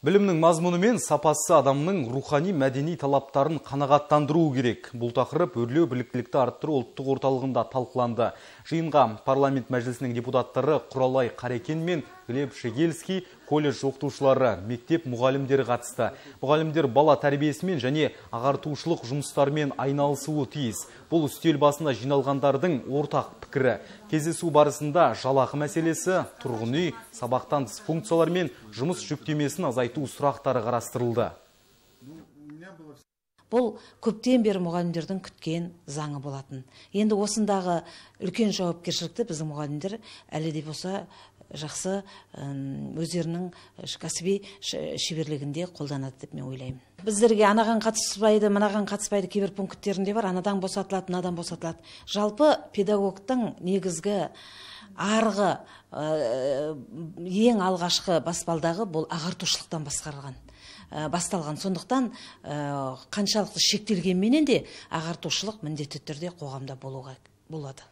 білімнің мазмұны мен сапасы адамның рухани мәдени талаптарын қанағаттандыруы керек бұл тақырып өрлеу біліктілікті арттыру ұлттық орталығында талқыланды жиынға парламент мәжілісінің депутаттары құралай қарекен мен глеб шегельский колледж оқытушылары мектеп мұғалімдері қатысты мұғалімдер бала тәрбиесімен және ағартушылық жұмыстармен айналысуы тиіс бұл үстел басына жиналғандардың ортақ пікірі Кезесу барысында жалақы мәселесі тұрғын үй сабақтан тыс функциялар мен жұмыс жүктемесін азайту сұрақтары қарастырылды бұл көптен бері мұғалімдердің күткен заңы болатын енді осындағы үлкен жауапкершілікті біздің мұғалімдер әлі де болса жақсы өздерінің кәсіби шеберлігінде қолданады деп мен ойлаймын біздерге анаған қатыспайды мынаған қатыспайды кейбір пункттерінде бар анадан босатылады мынадан босатылады жалпы педагогтың негізгі арғы э, ең алғашқы баспалдағы бұл ағартушылықтан басқарылған э, басталған сондықтан ә, қаншалықты шектелгенменен де ағартушылық міндетті түрде қоғамда болуға болады